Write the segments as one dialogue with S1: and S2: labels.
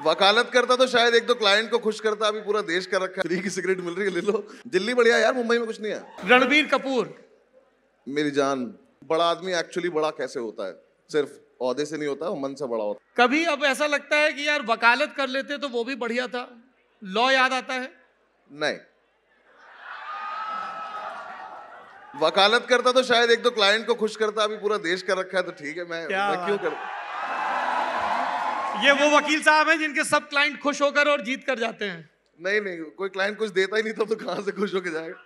S1: वकालत करता तो शायद एक दो क्लाइंट को खुश करता अभी पूरा देश का रखा फ्री की सिगरेट मिल रही है ले लो दिल्ली बढ़िया यार मुंबई में कुछ नहीं है रणबीर कपूर मेरी जान बड़ा आदमी एक्चुअली बड़ा कैसे होता है सिर्फ औहदे से नहीं होता वो मन से बड़ा होता
S2: कभी अब ऐसा लगता है कि यार वकालत कर लेते तो वो भी बढ़िया था लॉ याद आता है नहीं
S1: वकालत करता तो शायद एक दो क्लाइंट को खुश करता अभी पूरा देश का रखा है तो ठीक है मैं, मैं क्यों करता ये वो वकील साहब हैं जिनके सब क्लाइंट खुश होकर और जीत कर जाते हैं नहीं नहीं कोई क्लाइंट कुछ देता ही नहीं था तो कहाँ से खुश होकर
S2: जाएगा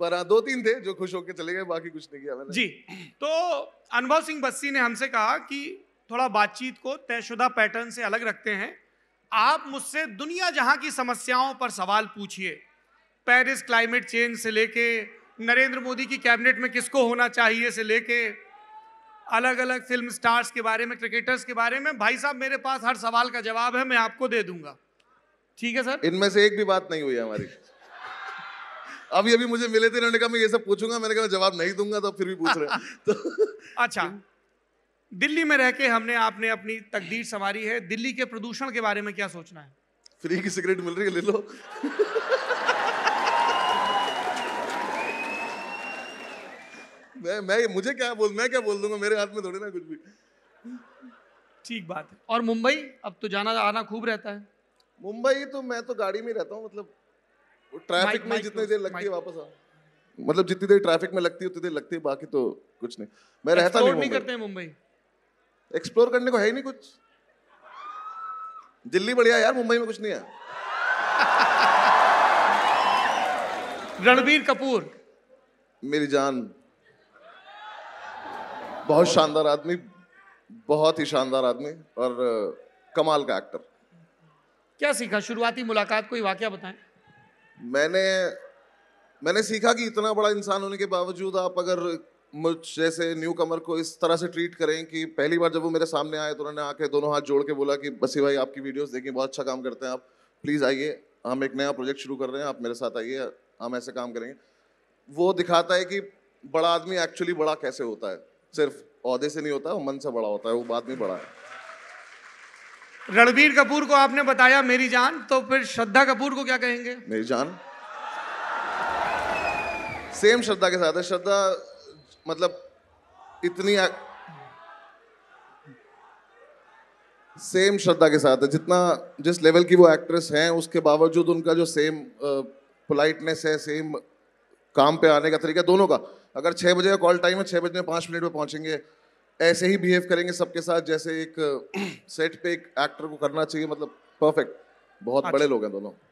S2: पर हाँ, दो तीन थे जो खुश होकर चले गए बाकी कुछ नहीं किया मैंने जी तो अनुभव सिंह बस्सी ने हमसे कहा कि थोड़ा बातचीत को तयशुदा पैटर्न से अलग रखते हैं आप मुझसे दुनिया जहां की समस्याओं पर सवाल पूछिए पेरिस क्लाइमेट चेंज से लेके नरेंद्र मोदी की कैबिनेट में किसको होना चाहिए से लेके अलग अलग फिल्म स्टार्स के बारे में क्रिकेटर्स के बारे में भाई साहब मेरे पास हर सवाल का जवाब है मैं आपको दे दूंगा ठीक है
S1: सर इनमें से एक भी बात नहीं हुई है हमारी अभी अभी मुझे मिले थे उन्होंने कहा मैं ये सब पूछूंगा मैंने कहा मैं जवाब नहीं दूंगा तो फिर भी पूछ रहे तो
S2: अच्छा दिल्ली में रह के हमने आपने अपनी तकदीर संवारी है दिल्ली के प्रदूषण के बारे में क्या सोचना है
S1: फ्री की सिगरेट मिल रही है ले लो मैं मैं मुझे क्या बोल मैं क्या बोल
S2: दूंगा मेरे हाथ में थोड़ी ना कुछ भी ठीक बात है और मुंबई अब तो जाना आना खूब रहता है
S1: मुंबई तो मैं तो गाड़ी में रहता हूँ मतलब
S2: ट्रैफिक में जितनी तो, देर
S1: लगती है तो। वापस मतलब जितनी देर ट्रैफिक में लगती है उतनी देर लगती है बाकी तो कुछ नहीं मैं रहता नहीं, नहीं करते हैं मुंबई एक्सप्लोर करने को है ही नहीं कुछ दिल्ली बढ़िया यार मुंबई में कुछ नहीं है रणबीर कपूर मेरी जान बहुत शानदार आदमी बहुत ही शानदार आदमी और कमाल का एक्टर
S2: क्या सीखा शुरुआती मुलाकात कोई वाक्य बताएं
S1: मैंने मैंने सीखा कि इतना बड़ा इंसान होने के बावजूद आप अगर मुझ जैसे न्यू कमर को इस तरह से ट्रीट करें कि पहली बार जब वो मेरे सामने आए तो उन्होंने आके दोनों हाथ जोड़ के बोला कि बसी भाई आपकी वीडियोस देखें बहुत अच्छा काम करते हैं आप प्लीज़ आइए हम एक नया प्रोजेक्ट शुरू कर रहे हैं आप मेरे साथ आइए हम ऐसे काम करेंगे वो दिखाता है कि बड़ा आदमी एक्चुअली बड़ा कैसे होता है सिर्फ औहदे से नहीं होता वो मन से बड़ा होता है वो बात नहीं बड़ा है
S2: रणबीर कपूर को आपने बताया मेरी जान तो फिर श्रद्धा कपूर को क्या कहेंगे मेरी जान
S1: सेम श्रद्धा के साथ है श्रद्धा मतलब इतनी आ... सेम श्रद्धा के साथ है जितना जिस लेवल की वो एक्ट्रेस हैं उसके बावजूद उनका जो सेम पोलाइटनेस है सेम काम पे आने का तरीका दोनों का अगर छः बजे का कॉल टाइम है छः बजे में पाँच मिनट में पहुँचेंगे ऐसे ही बिहेव करेंगे सबके साथ जैसे एक सेट पे एक एक्टर को करना चाहिए मतलब परफेक्ट बहुत अच्छा। बड़े लोग हैं दोनों